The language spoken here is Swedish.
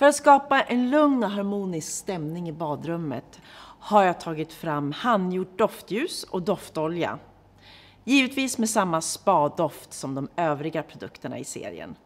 För att skapa en lugn och harmonisk stämning i badrummet har jag tagit fram handgjort doftljus och doftolja. Givetvis med samma spadoft som de övriga produkterna i serien.